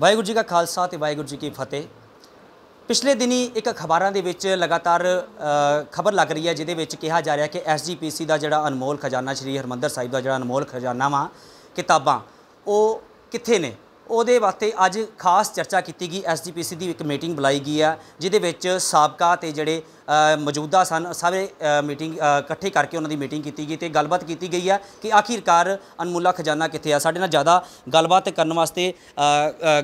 ਵਾਹਿਗੁਰੂ ਜੀ ਕਾ ਖਾਲਸਾ ਤੇ ਵਾਹਿਗੁਰੂ ਜੀ ਕੀ ਫਤਿਹ ਪਿਛਲੇ ਦਿਨੀ ਇੱਕ ਅਖਬਾਰਾਂ ਦੇ ਵਿੱਚ ਲਗਾਤਾਰ ਖਬਰ ਲੱਗ ਰਹੀ ਹੈ ਜਿਹਦੇ ਵਿੱਚ ਕਿਹਾ ਜਾ ਰਿਹਾ ਕਿ ਐਸਜੀਪੀਸੀ ਦਾ ਜਿਹੜਾ ਅਨਮੋਲ ਖਜ਼ਾਨਾ ਸ਼੍ਰੀ ਹਰਮੰਦਰ ਸਾਹਿਬ ਦਾ ਜਿਹੜਾ ਅਨਮੋਲ ਖਜ਼ਾਨਾ ਵਾ ਕਿਤਾਬਾਂ ਉਹ ਕਿੱਥੇ ਨੇ ਉਹਦੇ ਵਾਸਤੇ ਅੱਜ ਖਾਸ ਚਰਚਾ ਕੀਤੀ ਗਈ ਐਸਜੀਪੀਸੀ ਦੀ ਇੱਕ ਮੀਟਿੰਗ ਬੁਲਾਈ ਗਈ ਆ ਜਿਹਦੇ ਵਿੱਚ ਸਾਬਕਾ ਤੇ ਜਿਹੜੇ ਮੌਜੂਦਾ ਸਨ ਸਾਰੇ ਮੀਟਿੰਗ ਇਕੱਠੇ ਕਰਕੇ ਉਹਨਾਂ ਦੀ ਮੀਟਿੰਗ ਕੀਤੀ ਗਈ ਤੇ ਗੱਲਬਾਤ ਕੀਤੀ ਗਈ ਆ ਕਿ ਆਖਿਰਕਾਰ ਅਨਮੁੱਲਾ ਖਜ਼ਾਨਾ ਕਿੱਥੇ ਆ ਸਾਡੇ ਨਾਲ ਜ਼ਿਆਦਾ ਗੱਲਬਾਤ ਕਰਨ ਵਾਸਤੇ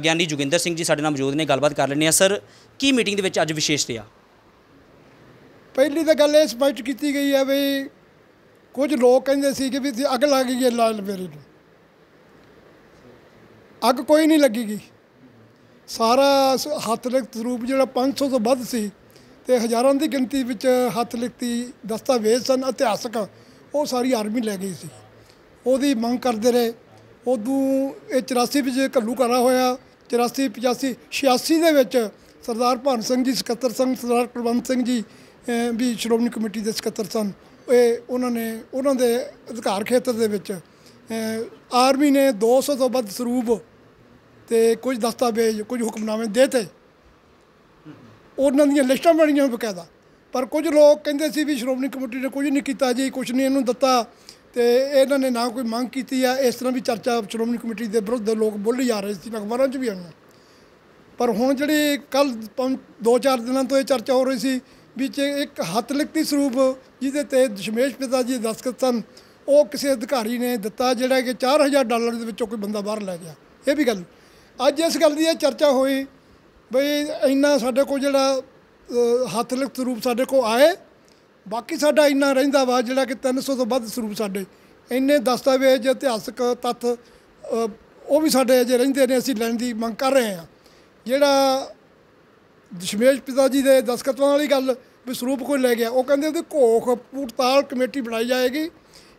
ਗਿਆਨੀ ਜੁਗਿੰਦਰ ਸਿੰਘ ਜੀ ਸਾਡੇ ਨਾਲ ਮੌਜੂਦ ਨੇ ਗੱਲਬਾਤ ਕਰ ਲੈਣੇ ਆ ਸਰ ਕੀ ਮੀਟਿੰਗ ਦੇ ਵਿੱਚ ਅੱਜ ਵਿਸ਼ੇਸ਼ ਤੇ ਆ ਪਹਿਲੀ ਤਾਂ ਗੱਲ ਇਹ ਸਪਸ਼ਟ ਕੀਤੀ ਗਈ ਆ ਵੀ ਕੁਝ ਲੋਕ ਕਹਿੰਦੇ ਸੀ ਕਿ ਵੀ ਅੱਗ ਲੱਗ ਗਈ ਹੈ ਲਾਲ ਮੇਰੇ ਨੂੰ ਅੱਗ ਕੋਈ ਨਹੀਂ ਲੱਗੀਗੀ ਸਾਰਾ ਹੱਥ ਲਿਖਤ ਰੂਪ ਜਿਹੜਾ 500 ਤੋਂ ਵੱਧ ਸੀ ਤੇ ਹਜ਼ਾਰਾਂ ਦੀ ਗਿਣਤੀ ਵਿੱਚ ਹੱਥ ਲਿਖਤੀ ਦਸਤਾਵੇਜ਼ ਸਨ ਇਤਿਹਾਸਕ ਉਹ ਸਾਰੀ ਆਰਮੀ ਲੈ ਗਈ ਸੀ ਉਹਦੀ ਮੰਗ ਕਰਦੇ ਰਹੇ ਉਦੋਂ ਇਹ 84 ਵਿੱਚ ਘੱਲੂ ਕਰਾ ਹੋਇਆ 84 85 86 ਦੇ ਵਿੱਚ ਸਰਦਾਰ ਭਾਨ ਸਿੰਘ ਜੀ ਸਕੱਤਰ ਸਨ ਸਰਦਾਰ ਕੁਲਵੰਤ ਸਿੰਘ ਜੀ ਵੀ ਸ਼੍ਰੋਮਣੀ ਕਮੇਟੀ ਦੇ ਸਕੱਤਰ ਸਨ ਇਹ ਉਹਨਾਂ ਨੇ ਉਹਨਾਂ ਦੇ ਅਧਿਕਾਰ ਖੇਤਰ ਦੇ ਵਿੱਚ ਆਰਮੀ ਨੇ 200 ਤੋਂ ਵੱਧ ਸਰੂਪ ਤੇ ਕੁਝ ਦਸਤਾਵੇਜ਼ ਕੁਝ ਹੁਕਮਨਾਮੇ ਦੇਤੇ ਉਹਨਾਂ ਦੀਆਂ ਲਿਸਟਾਂ ਬਣੀਆਂ ਬਕਾਇਦਾ ਪਰ ਕੁਝ ਲੋਕ ਕਹਿੰਦੇ ਸੀ ਵੀ ਸ਼੍ਰੋਮਣੀ ਕਮੇਟੀ ਨੇ ਕੁਝ ਨਹੀਂ ਕੀਤਾ ਜੀ ਕੁਝ ਨਹੀਂ ਇਹਨੂੰ ਦਿੱਤਾ ਤੇ ਇਹਨਾਂ ਨੇ ਨਾ ਕੋਈ ਮੰਗ ਕੀਤੀ ਆ ਇਸ ਤਰ੍ਹਾਂ ਵੀ ਚਰਚਾ ਸ਼੍ਰੋਮਣੀ ਕਮੇਟੀ ਦੇ ਵਿਰੁੱਧ ਲੋਕ ਬੋਲੀ ਜਾ ਰਹੇ ਸੀ ਅਖਬਾਰਾਂ 'ਚ ਵੀ ਆਈਆਂ ਪਰ ਹੁਣ ਜਿਹੜੀ ਕੱਲ 2-4 ਦਿਨਾਂ ਤੋਂ ਇਹ ਚਰਚਾ ਹੋ ਰਹੀ ਸੀ ਵਿੱਚ ਇੱਕ ਹੱਥ ਲਿਖਤੀ ਸਰੂਪ ਜਿਹਦੇ ਤੇ ਦਸ਼ਮੇਸ਼ ਪਿਤਾ ਜੀ ਦਸਤਖਤ ਸਨ ਉਹ ਕਿਸੇ ਅਧਿਕਾਰੀ ਨੇ ਦਿੱਤਾ ਜਿਹੜਾ ਕਿ 4000 ਡਾਲਰ ਦੇ ਵਿੱਚੋਂ ਕੋਈ ਬੰਦਾ ਬਾਹਰ ਲੈ ਗਿਆ ਇਹ ਵੀ ਗੱਲ ਅੱਜ ਇਸ ਗੱਲ ਦੀ ਇਹ ਚਰਚਾ ਹੋਈ ਬਈ ਇੰਨਾ ਸਾਡੇ ਕੋਲ ਜਿਹੜਾ ਹੱਥ ਲਿਖਤ ਰੂਪ ਸਾਡੇ ਕੋਲ ਆਏ ਬਾਕੀ ਸਾਡਾ ਇੰਨਾ ਰਹਿੰਦਾ ਵਾ ਜਿਹੜਾ ਕਿ 300 ਤੋਂ ਵੱਧ ਸਰੂਪ ਸਾਡੇ ਇੰਨੇ ਦਸਤਾਵੇਜ਼ ਇਤਿਹਾਸਕ ਤੱਥ ਉਹ ਵੀ ਸਾਡੇ ਅਜੇ ਰਹਿੰਦੇ ਨੇ ਅਸੀਂ ਲੈਣ ਦੀ ਮੰਗ ਕਰ ਰਹੇ ਹਾਂ ਜਿਹੜਾ ਦਸ਼ਮੇਸ਼ ਪਿਤਾ ਜੀ ਦੇ ਦਸਕਤਵਾਂ ਵਾਲੀ ਗੱਲ ਵੀ ਸਰੂਪ ਕੋਈ ਲੈ ਗਿਆ ਉਹ ਕਹਿੰਦੇ ਉਹਦੇ ਘੋਖ ਪੂਰਤਾਲ ਕਮੇਟੀ ਬਣਾਈ ਜਾਏਗੀ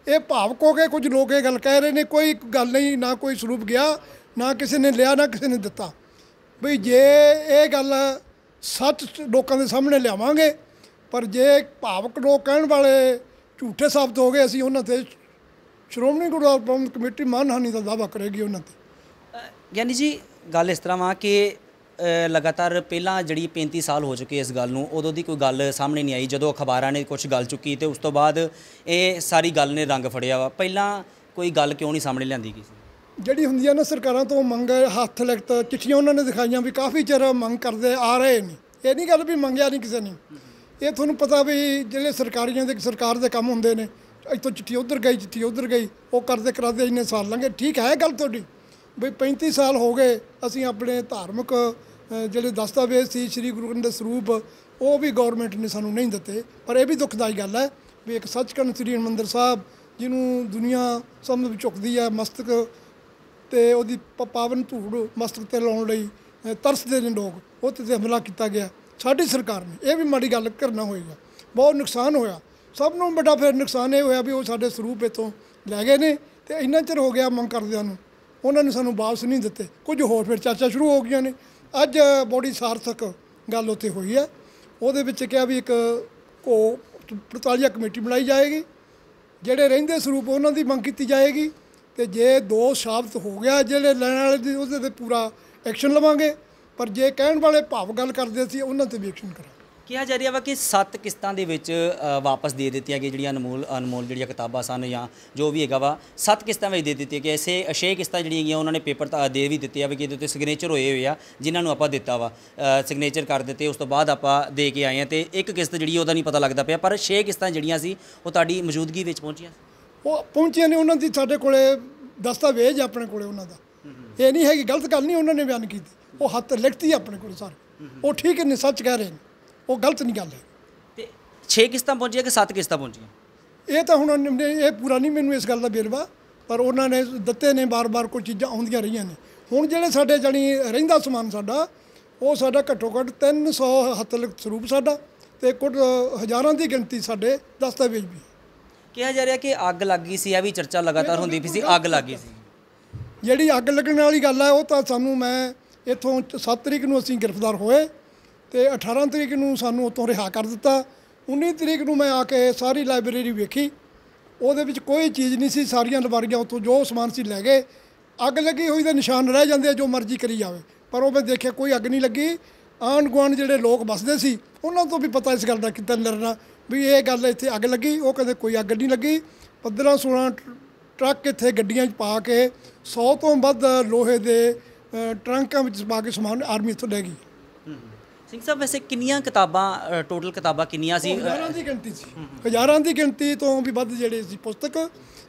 ਇਹ ਭਾਵ ਕੇ ਕੁਝ ਲੋਕ ਇਹ ਗੱਲ ਕਹਿ ਰਹੇ ਨੇ ਕੋਈ ਗੱਲ ਨਹੀਂ ਨਾ ਕੋਈ ਸਰੂਪ ਗਿਆ ਨਾ ਕਿਸੇ ਨੇ ਲਿਆ ਨਾ ਕਿਸੇ ਨੇ ਦਿੱਤਾ ਬਈ ਜੇ ਇਹ ਗੱਲ ਸੱਚ ਲੋਕਾਂ ਦੇ ਸਾਹਮਣੇ ਲਿਆਵਾਂਗੇ ਪਰ ਜੇ ਭਾਵਕ ਲੋਕ ਕਹਿਣ ਵਾਲੇ ਝੂਠੇ ਸਾਬਤ ਹੋ ਗਏ ਅਸੀਂ ਉਹਨਾਂ ਤੇ ਸ਼੍ਰੋਮਣੀ ਗੁਰਦੁਆਰਾ ਪ੍ਰਬੰਧ ਕਮੇਟੀ ਮਾਨਹਾਨੀ ਦਾ ਦਾਵਾ ਕਰੇਗੀ ਉਹਨਾਂ ਤੇ ਯਾਨੀ ਜੀ ਗੱਲ ਇਸ ਤਰ੍ਹਾਂ ਵਾ ਕਿ ਲਗਾਤਾਰ ਪਹਿਲਾਂ ਜਿਹੜੀ 35 ਸਾਲ ਹੋ ਚੁੱਕੇ ਇਸ ਗੱਲ ਨੂੰ ਉਦੋਂ ਦੀ ਕੋਈ ਗੱਲ ਸਾਹਮਣੇ ਨਹੀਂ ਆਈ ਜਦੋਂ ਅਖਬਾਰਾਂ ਨੇ ਕੁਝ ਗੱਲ ਚੁੱਕੀ ਤੇ ਉਸ ਤੋਂ ਬਾਅਦ ਇਹ ਸਾਰੀ ਗੱਲ ਨੇ ਰੰਗ ਫੜਿਆ ਵਾ ਪਹਿਲਾਂ ਕੋਈ ਗੱਲ ਕਿਉਂ ਨਹੀਂ ਸਾਹਮਣੇ ਲਿਆਂਦੀ ਗਈ ਜਿਹੜੀ ਹੁੰਦੀਆਂ ਨਾ ਸਰਕਾਰਾਂ ਤੋਂ ਮੰਗ ਹੱਥ ਲਿਖਤ ਚਿੱਠੀਆਂ ਉਹਨਾਂ ਨੇ ਦਿਖਾਈਆਂ ਵੀ ਕਾਫੀ ਚਿਰ ਮੰਗ ਕਰਦੇ ਆ ਰਹੇ ਨੇ ਇਹ ਨਹੀਂ ਗੱਲ ਵੀ ਮੰਗਿਆ ਨਹੀਂ ਕਿਸੇ ਨੇ ਇਹ ਤੁਹਾਨੂੰ ਪਤਾ ਵੀ ਜਿਹੜੇ ਸਰਕਾਰੀਆਂ ਦੇ ਸਰਕਾਰ ਦੇ ਕੰਮ ਹੁੰਦੇ ਨੇ ਇਤੋਂ ਚਿੱਠੀ ਉਧਰ ਗਈ ਚਿੱਠੀ ਉਧਰ ਗਈ ਉਹ ਕਰਦੇ ਕਰਦੇ ਇੰਨੇ ਸਾਲ ਲੰਘੇ ਠੀਕ ਹੈ ਗੱਲ ਤੁਹਾਡੀ ਵੀ 35 ਸਾਲ ਹੋ ਗਏ ਅਸੀਂ ਆਪਣੇ ਧਾਰਮਿਕ ਜਿਹੜੇ ਦਸਤਾਵੇਜ਼ ਸੀ ਸ੍ਰੀ ਗੁਰੂ ਗ੍ਰੰਥ ਸਰੂਪ ਉਹ ਵੀ ਗਵਰਨਮੈਂਟ ਨੇ ਸਾਨੂੰ ਨਹੀਂ ਦਿੱਤੇ ਪਰ ਇਹ ਵੀ ਦੁਖਦਾਈ ਗੱਲ ਹੈ ਵੀ ਇੱਕ ਸੱਚਖੰਡ ਸ੍ਰੀ ਹਰਿਮੰਦਰ ਸਾਹਿਬ ਜਿਹਨੂੰ ਦੁਨੀਆ ਸਮਝ ਝੁਕਦੀ ਹੈ ਮਸਤਕ ਤੇ ਉਹਦੀ ਪਾਵਨ ਧੂੜ ਮਸਤਕ ਤੇ ਲਾਉਣ ਲਈ ਤਰਸਦੇ ਨੇ ਲੋਕ ਉਹ ਤੇ ਹਮਲਾ ਕੀਤਾ ਗਿਆ ਸਾਡੀ ਸਰਕਾਰ ਨੇ ਇਹ ਵੀ ਮਾੜੀ ਗੱਲ ਕਰਨਾ ਹੋਏਗਾ ਬਹੁਤ ਨੁਕਸਾਨ ਹੋਇਆ ਸਭ ਨੂੰ ਵੱਡਾ ਫਿਰ ਨੁਕਸਾਨ ਇਹ ਹੋਇਆ ਵੀ ਉਹ ਸਾਡੇ ਸਰੂਪ ਇਤੋਂ ਲੈ ਗਏ ਨੇ ਤੇ ਇੰਨਾ ਚਿਰ ਹੋ ਗਿਆ ਮੰਗ ਕਰਦਿਆਂ ਨੂੰ ਉਹਨਾਂ ਨੇ ਸਾਨੂੰ ਵਾਪਸ ਨਹੀਂ ਦਿੱਤੇ ਕੁਝ ਹੋਰ ਫਿਰ ਚਰਚਾ ਸ਼ੁਰੂ ਹੋ ਗਈਆਂ ਨੇ ਅੱਜ ਬੋਡੀ ਸਾਰਥਕ ਗੱਲ ਉੱਥੇ ਹੋਈ ਹੈ ਉਹਦੇ ਵਿੱਚ ਕਿਹਾ ਵੀ ਇੱਕ ਕੋ ਪੜਤਾਲੀਆ ਕਮੇਟੀ ਬਣਾਈ ਜਾਏਗੀ ਜਿਹੜੇ ਰਹਿੰਦੇ ਸਰੂਪ ਉਹਨਾਂ ਦੀ ਮੰਗ ਕੀਤੀ ਜਾਏਗੀ ਤੇ ਜੇ ਦੋ ਸ਼ਬਦ ਹੋ ਗਿਆ ਜਿਹੜੇ ਲੈਣ ਵਾਲੇ ਦੀ ਉਹਦੇ ਤੇ ਪੂਰਾ ਐਕਸ਼ਨ ਲਵਾਂਗੇ ਪਰ ਜੇ ਕਹਿਣ ਵਾਲੇ ਭਾਵ ਗੱਲ ਕਰਦੇ ਸੀ ਉਹਨਾਂ ਤੇ ਵੀ ਐਕਸ਼ਨ ਕਰਾਂ ਕਿਹਾ ਜਾ ਰਿਹਾ ਵਾ ਕਿ ਸੱਤ ਕਿਸ਼ਤਾਂ ਦੇ ਵਿੱਚ ਵਾਪਸ ਦੇ ਦਿੱਤੀਆਂ ਗਈਆਂ ਜਿਹੜੀਆਂ ਅਨਮੋਲ ਅਨਮੋਲ ਜਿਹੜੀਆਂ ਕਿਤਾਬਾਂ ਸਨ ਜਾਂ ਜੋ ਵੀ ਹੈਗਾ ਵਾ ਸੱਤ ਕਿਸ਼ਤਾਂ ਵਿੱਚ ਦੇ ਦਿੱਤੀਆਂ ਕਿ ਐਸੇ ਛੇ ਕਿਸ਼ਤਾਂ ਜਿਹੜੀਆਂ ਗਈਆਂ ਉਹਨਾਂ ਨੇ ਪੇਪਰ ਤਾਂ ਦੇ ਵੀ ਦਿੱਤੇ ਆ ਵੀ ਕਿ ਇਹਦੇ ਉੱਤੇ ਸਿਗਨੇਚਰ ਹੋਏ ਹੋਏ ਆ ਜਿਨ੍ਹਾਂ ਨੂੰ ਆਪਾਂ ਦਿੱਤਾ ਵਾ ਸਿਗਨੇਚਰ ਕਰ ਦਿੱਤੇ ਉਸ ਤੋਂ ਬਾਅਦ ਆਪਾਂ ਦੇ ਕੇ ਆਏ ਆ ਤੇ ਇੱਕ ਕਿਸ਼ਤ ਜਿਹੜੀ ਉਹਦਾ ਨਹੀਂ ਪਤਾ ਲੱਗਦਾ ਪਿਆ ਪਰ ਛੇ ਕਿਸ਼ਤਾਂ ਜਿਹੜੀਆਂ ਸੀ ਉਹ ਤੁਹਾਡੀ ਮੌਜੂਦਗੀ ਵਿੱਚ ਪਹੁੰਚੀਆਂ ਉਹ ਪਹੁੰਚੇ ਨੇ ਉਹਨਾਂ ਦੀ ਸਾਡੇ ਕੋਲੇ ਦਸਤਾਵੇਜ਼ ਆਪਣੇ ਕੋਲੇ ਉਹਨਾਂ ਦਾ ਇਹ ਨਹੀਂ ਹੈ ਕਿ ਗਲਤ ਗੱਲ ਨਹੀਂ ਉਹਨਾਂ ਨੇ ਬਿਆਨ ਕੀਤੀ ਉਹ ਹੱਥ ਲਿਖਤੀ ਆਪਣੇ ਕੋਲ ਸਰ ਉਹ ਠੀਕ ਨਹੀਂ ਸੱਚ ਕਹਿ ਰਹੇ ਉਹ ਗਲਤ ਨਹੀਂ ਗੱਲ ਹੈ ਤੇ 6 ਕਿਸ਼ਤਾਂ ਪਹੁੰਚੀਆਂ ਕਿ 7 ਕਿਸ਼ਤਾਂ ਪਹੁੰਚੀਆਂ ਇਹ ਤਾਂ ਹੁਣ ਇਹ ਪੂਰਾ ਨਹੀਂ ਮੈਨੂੰ ਇਸ ਗੱਲ ਦਾ ਬੇਰਵਾ ਪਰ ਉਹਨਾਂ ਨੇ ਦਿੱਤੇ ਨੇ ਬਾਰ-ਬਾਰ ਕੋਈ ਚੀਜ਼ਾਂ ਆਉਂਦੀਆਂ ਰਹੀਆਂ ਨੇ ਹੁਣ ਜਿਹੜੇ ਸਾਡੇ ਜਣੀ ਰਹਿੰਦਾ ਸਮਾਨ ਸਾਡਾ ਉਹ ਸਾਡਾ ਘੱਟੋ ਘੱਟ 300 ਹੱਥ ਲਿਖਤ ਸਰੂਪ ਸਾਡਾ ਤੇ ਕੁਝ ਹਜ਼ਾਰਾਂ ਦੀ ਗਿਣਤੀ ਸਾਡੇ ਦਸਤਾਵੇਜ਼ ਵੀ ਕਿਹਾ ਜਾ ਰਿਹਾ ਕਿ ਅੱਗ ਲੱਗ ਗਈ ਸੀ ਇਹ ਵੀ ਚਰਚਾ ਲਗਾਤਾਰ ਹੁੰਦੀ ਪਈ ਸੀ ਅੱਗ ਲੱਗ ਗਈ ਸੀ ਜਿਹੜੀ ਅੱਗ ਲੱਗਣ ਵਾਲੀ ਗੱਲ ਹੈ ਉਹ ਤਾਂ ਸਾਨੂੰ ਮੈਂ ਇੱਥੋਂ 7 ਤਰੀਕ ਨੂੰ ਅਸੀਂ ਗ੍ਰਿਫਤਾਰ ਹੋਏ ਤੇ 18 ਤਰੀਕ ਨੂੰ ਸਾਨੂੰ ਉਤੋਂ ਰਿਹਾ ਕਰ ਦਿੱਤਾ 19 ਤਰੀਕ ਨੂੰ ਮੈਂ ਆ ਕੇ ਸਾਰੀ ਲਾਇਬ੍ਰੇਰੀ ਵੇਖੀ ਉਹਦੇ ਵਿੱਚ ਕੋਈ ਚੀਜ਼ ਨਹੀਂ ਸੀ ਸਾਰੀਆਂ ਲਵਾਰੀਆਂ ਉਤੋਂ ਜੋ ਸਮਾਨ ਸੀ ਲੈ ਗਏ ਅੱਗ ਲੱਗੀ ਹੋਈ ਦਾ ਨਿਸ਼ਾਨ ਰਹਿ ਜਾਂਦੇ ਜੋ ਮਰਜ਼ੀ ਕਰੀ ਜਾਵੇ ਪਰ ਉਹ ਮੈਂ ਦੇਖਿਆ ਕੋਈ ਅੱਗ ਨਹੀਂ ਲੱਗੀ ਆਂਡ ਗਵਾਂਡ ਜਿਹੜੇ ਲੋਕ ਵੱਸਦੇ ਸੀ ਉਹਨਾਂ ਤੋਂ ਵੀ ਪਤਾ ਇਸ ਗੱਲ ਦਾ ਕਿਤੇ ਨਰਨਾ ਵੀ ਇਹ ਗੱਲ ਇੱਥੇ ਅੱਗ ਲੱਗੀ ਉਹ ਕਹਿੰਦੇ ਕੋਈ ਅੱਗ ਨਹੀਂ ਲੱਗੀ 15 16 ਟਰੱਕ ਇੱਥੇ ਗੱਡੀਆਂ 'ਚ ਪਾ ਕੇ 100 ਤੋਂ ਵੱਧ ਲੋਹੇ ਦੇ ਟਰੰਕਾਂ ਵਿੱਚ ਪਾ ਕੇ ਸਮਾਨ ਆਰਮੀ ਇੱਥੋਂ ਲੈ ਗਈ ਸਿੰਘ ਸਾਹਿਬ ਵੈਸੇ ਕਿੰਨੀਆਂ ਕਿਤਾਬਾਂ ਟੋਟਲ ਕਿਤਾਬਾਂ ਕਿੰਨੀਆਂ ਸੀ ਹਜ਼ਾਰਾਂ ਦੀ ਗਿਣਤੀ ਸੀ ਹਜ਼ਾਰਾਂ ਦੀ ਗਿਣਤੀ ਤੋਂ ਵੀ ਵੱਧ ਜਿਹੜੇ ਸੀ ਪੁਸਤਕ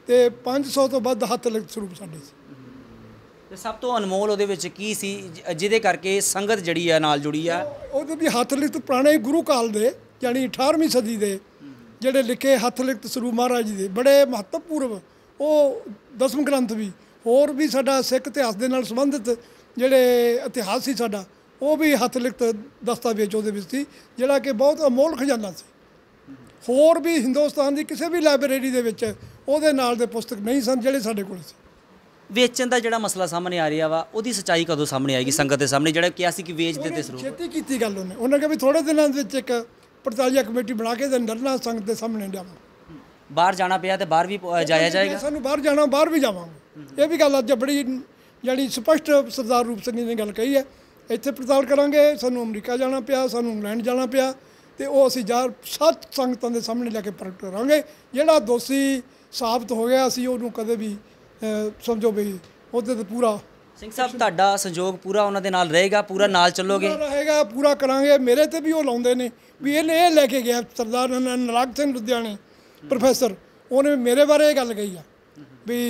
ਤੇ 500 ਤੋਂ ਵੱਧ ਹੱਥ ਲਿਖਤ ਸਰੂਪ ਸਾਡੇ ਸੀ ਤੇ ਸਭ ਤੋਂ ਅਨਮੋਲ ਉਹਦੇ ਵਿੱਚ ਕੀ ਸੀ ਜਿਹਦੇ ਕਰਕੇ ਸੰਗਤ ਜੜੀ ਆ ਨਾਲ ਜੁੜੀ ਆ ਉਹਦੇ ਵੀ ਹੱਥ ਲਿਖਤ ਪੁਰਾਣੇ ਗੁਰੂ ਕਾਲ ਦੇ ਯਾਨੀ 18ਵੀਂ ਸਦੀ ਦੇ ਜਿਹੜੇ ਲਿਖੇ ਹੱਥ ਲਿਖਤ ਸਰੂ ਮਹਾਰਾਜ ਜੀ ਦੇ ਬੜੇ ਮਹੱਤਵਪੂਰਨ ਉਹ ਦਸਮ ਗ੍ਰੰਥ ਵੀ ਹੋਰ ਵੀ ਸਾਡਾ ਸਿੱਖ ਇਤਿਹਾਸ ਦੇ ਨਾਲ ਸੰਬੰਧਿਤ ਜਿਹੜੇ ਇਤਿਹਾਸ ਸੀ ਸਾਡਾ ਉਹ ਵੀ ਹੱਥ ਲਿਖਤ ਦਸਤਾਵੇਜ਼ ਉਹਦੇ ਵਿੱਚ ਸੀ ਜਿਹੜਾ ਕਿ ਬਹੁਤ ਅਮੋਲ ਖਜ਼ਾਨਾ ਸੀ ਹੋਰ ਵੀ ਹਿੰਦੁਸਤਾਨ ਦੀ ਕਿਸੇ ਵੀ ਲਾਇਬ੍ਰੇਰੀ ਦੇ ਵਿੱਚ ਉਹਦੇ ਨਾਲ ਦੇ ਪੁਸਤਕ ਨਹੀਂ ਸਨ ਜਿਹੜੇ ਸਾਡੇ ਕੋਲ ਸੀ ਵੇਚਣ ਦਾ ਜਿਹੜਾ ਮਸਲਾ ਸਾਹਮਣੇ ਆ ਰਿਹਾ ਵਾ ਉਹਦੀ ਸਚਾਈ ਕਦੋਂ ਸਾਹਮਣੇ ਆਏਗੀ ਸੰਗਤ ਦੇ ਸਾਹਮਣੇ ਜਿਹੜਾ ਕਿਹਾ ਸੀ ਕਿ ਵੇਚ ਦੇ ਤੇ ਸਰੂਪ ਛੇਤੀ ਕੀਤੀ ਗੱਲ ਉਹਨੇ ਉਹਨਾਂ ਕਿਹਾ ਵੀ ਥੋੜੇ ਦਿਨਾਂ ਦੇ ਵਿੱਚ ਇੱਕ ਪੜਤਾਲੀਆ ਕਮੇਟੀ ਬਣਾ ਕੇ ਤੇ ਨਰਨਾ ਸੰਗਤ ਦੇ ਸਾਹਮਣੇ ਜਾਵਾਂ ਬਾਹਰ ਜਾਣਾ ਪਿਆ ਤੇ ਬਾਹਰ ਵੀ ਜਾਇਆ ਜਾਏਗਾ ਸਾਨੂੰ ਬਾਹਰ ਜਾਣਾ ਬਾਹਰ ਵੀ ਜਾਵਾਂਗੇ ਇਹ ਵੀ ਗੱਲ ਅੱਜ ਬੜੀ ਜਿਹੜੀ ਸਪਸ਼ਟ ਸਰਦਾਰ ਰੂਪ ਸਿੰਘ ਨੇ ਗੱਲ ਕਹੀ ਹੈ ਇੱਥੇ ਪੜਤਾਲ ਕਰਾਂਗੇ ਸਾਨੂੰ ਅਮਰੀਕਾ ਜਾਣਾ ਪਿਆ ਸਾਨੂੰ ਇੰਗਲੈਂਡ ਜਾਣਾ ਪਿਆ ਤੇ ਉਹ ਅਸੀਂ ਜਾ ਸੱਤ ਸੰਗਤਾਂ ਦੇ ਸਾਹਮਣੇ ਲੈ ਕੇ ਪ੍ਰਗਟ ਕਰਾਂਗੇ ਜਿਹੜਾ ਦੋਸ਼ੀ ਸਾਬਤ ਹੋ ਗਿਆ ਅਸੀਂ ਉਹਨੂੰ ਕਦੇ ਵੀ ਸਮਝੋ ਵੀ ਉਹਦੇ ਤੇ ਪੂਰਾ ਸਿੰਘ ਸਾਹਿਬ ਤੁਹਾਡਾ ਸਹਿਯੋਗ ਪੂਰਾ ਉਹਨਾਂ ਦੇ ਨਾਲ ਰਹੇਗਾ ਪੂਰਾ ਨਾਲ ਚੱਲੋਗੇ ਰਹੇਗਾ ਪੂਰਾ ਕਰਾਂਗੇ ਮੇਰੇ ਤੇ ਵੀ ਉਹ ਲਾਉਂਦੇ ਨੇ ਵੀ ਇਹਨੇ ਇਹ ਲੈ ਕੇ ਗਿਆ ਸਰਦਾਰ ਨਰਾਗ ਸਿੰਘ ਲੁਧਿਆਣੇ ਪ੍ਰੋਫੈਸਰ ਉਹਨੇ ਮੇਰੇ ਬਾਰੇ ਇਹ ਗੱਲ ਕਹੀ ਆ ਵੀ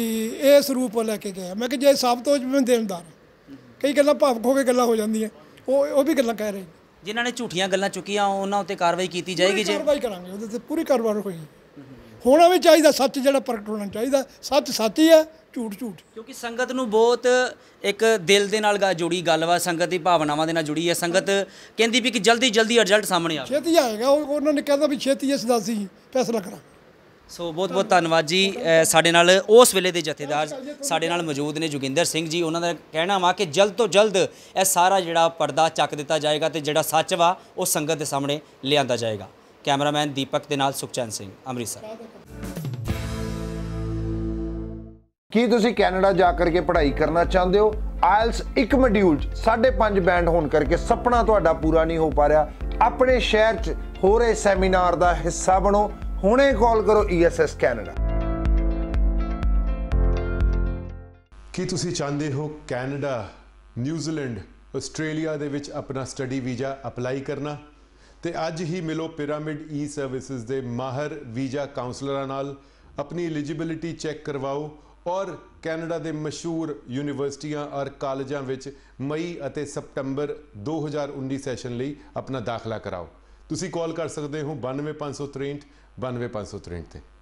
ਇਹ ਸਰੂਪ ਲੈ ਕੇ ਗਿਆ ਮੈਂ ਕਿ ਜੇ ਸਭ ਤੋਂ ਜਿਵੇਂ ਦੇਣਦਾਰ ਕਈ ਗੱਲਾਂ ਭਾਵਕ ਹੋ ਕੇ ਗੱਲਾਂ ਹੋ ਜਾਂਦੀਆਂ ਉਹ ਉਹ ਵੀ ਗੱਲਾਂ ਕਹਿ ਰਹੇ ਜਿਨ੍ਹਾਂ ਨੇ ਝੂਠੀਆਂ ਗੱਲਾਂ ਚੁੱਕੀਆਂ ਉਹਨਾਂ ਉੱਤੇ ਕਾਰਵਾਈ ਕੀਤੀ ਜਾਏਗੀ ਜੇ ਕਾਰਵਾਈ ਕਰਾਂਗੇ ਉਹਦੇ ਤੇ ਪੂਰੀ ਕਾਰਵਾਈ ਹੋਏਗੀ ਹੋਣਾ ਵੀ ਚਾਹੀਦਾ ਸੱਚ ਜਿਹੜਾ ਪ੍ਰਗਟ ਹੋਣਾ ਚਾਹੀਦਾ ਸੱਚ ਸੱਚ ਹੀ ਹੈ ਝੂਠ ਝੂਠ ਕਿਉਂਕਿ ਸੰਗਤ ਨੂੰ ਬਹੁਤ ਇੱਕ ਦਿਲ ਦੇ ਨਾਲ ਜੁੜੀ ਗੱਲ ਵਾ ਸੰਗਤ ਦੀ ਭਾਵਨਾਵਾਂ ਦੇ ਨਾਲ ਜੁੜੀ ਹੈ ਸੰਗਤ ਕਹਿੰਦੀ ਵੀ ਕਿ ਜਲਦੀ ਜਲਦੀ ਰਿਜ਼ਲਟ ਸਾਹਮਣੇ ਆਵੇ ਛੇਤੀ ਆਏਗਾ ਉਹਨਾਂ ਨੇ ਕਹਿੰਦਾ ਵੀ ਛੇਤੀ ਇਸ ਦਾ ਸੀ ਫੈਸਲਾ ਕਰਾਂ ਸੋ ਬਹੁਤ ਬਹੁਤ ਧੰਨਵਾਦ ਜੀ ਸਾਡੇ ਨਾਲ ਉਸ ਵੇਲੇ ਦੇ ਜਥੇਦਾਰ ਸਾਡੇ ਨਾਲ ਮੌਜੂਦ ਨੇ ਜੁਗਿੰਦਰ ਸਿੰਘ ਜੀ ਉਹਨਾਂ ਦਾ ਕਹਿਣਾ ਵਾ ਕਿ ਜਲਦ ਤੋਂ ਜਲਦ ਇਹ ਸਾਰਾ ਜਿਹੜਾ ਪਰਦਾ ਚੱਕ ਦਿੱਤਾ ਜਾਏਗਾ ਤੇ ਜਿਹੜਾ ਸੱਚ ਵਾ ਉਹ ਸੰਗਤ ਦੇ ਸਾਹਮਣੇ ਲਿਆਂਦਾ ਜਾਏਗਾ ਕੈਮਰਾਮੈਨ ਦੀਪਕ ਦੇ ਨਾਲ ਸੁਖਚੈਨ ਸਿੰਘ ਅੰਮ੍ਰਿਤਸਰ ਕੀ ਤੁਸੀਂ ਕੈਨੇਡਾ ਜਾ ਕਰਕੇ ਪੜ੍ਹਾਈ ਕਰਨਾ ਚਾਹੁੰਦੇ ਹੋ ਆਇਲਸ ਇੱਕ ਮੋਡਿਊਲ 5.5 ਬੈਂਡ ਹੋਣ ਕਰਕੇ ਸੁਪਨਾ ਤੁਹਾਡਾ ਪੂਰਾ ਨਹੀਂ ਹੋ ਪਾ ਰਿਹਾ ਆਪਣੇ ਸ਼ਹਿਰ 'ਚ ਹੋ ਰਹੇ ਸੈਮੀਨਾਰ ਦਾ ਹਿੱਸਾ ਬਣੋ ਹੁਣੇ ਕਾਲ ਕਰੋ ESS ਕੈਨੇਡਾ ਕੀ ਤੁਸੀਂ ਚਾਹੁੰਦੇ ਹੋ ਕੈਨੇਡਾ ਨਿਊਜ਼ੀਲੈਂਡ ਆਸਟ੍ਰੇਲੀਆ ਦੇ ਵਿੱਚ ਆਪਣਾ ਸਟੱਡੀ ਵੀਜ਼ਾ ਅਪਲਾਈ ਕਰਨਾ ਤੇ ਅੱਜ ਹੀ ਮਿਲੋ ਪਿਰਾਮਿਡ ਈ ਸਰਵਿਸਿਜ਼ ਦੇ ਮਾਹਰ ਵੀਜ਼ਾ ਕਾਉਂਸਲਰਾਂ ਨਾਲ ਆਪਣੀ ਐਲੀਜੀਬਿਲਿਟੀ ਚੈੱਕ ਕਰਵਾਓ ਔਰ ਕੈਨੇਡਾ ਦੇ ਮਸ਼ਹੂਰ ਯੂਨੀਵਰਸਿਟੀਆਂ ਔਰ ਕਾਲਜਾਂ ਵਿੱਚ ਮਈ ਅਤੇ ਸਪਟੰਬਰ 2019 ਸੈਸ਼ਨ ਲਈ ਆਪਣਾ ਦਾਖਲਾ ਕਰਾਓ ਤੁਸੀਂ ਕਾਲ ਕਰ ਸਕਦੇ ਹੋ 92563 92563 ਤੇ